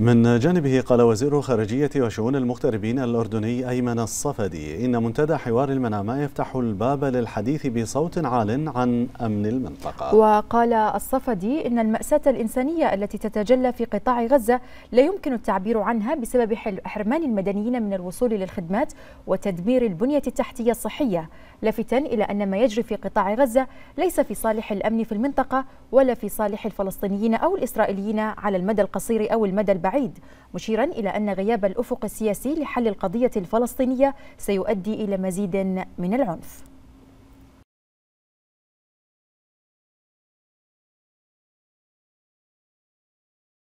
من جانبه قال وزير خارجية وشؤون المغتربين الأردني أيمن الصفدي إن منتدى حوار المنامة يفتح الباب للحديث بصوت عال عن أمن المنطقة وقال الصفدي إن المأساة الإنسانية التي تتجلى في قطاع غزة لا يمكن التعبير عنها بسبب حرمان المدنيين من الوصول للخدمات وتدمير البنية التحتية الصحية لافتا إلى أن ما يجري في قطاع غزة ليس في صالح الأمن في المنطقة ولا في صالح الفلسطينيين أو الإسرائيليين على المدى القصير أو المدى البعيد البعيد مشيرا إلى أن غياب الأفق السياسي لحل القضية الفلسطينية سيؤدي إلى مزيد من العنف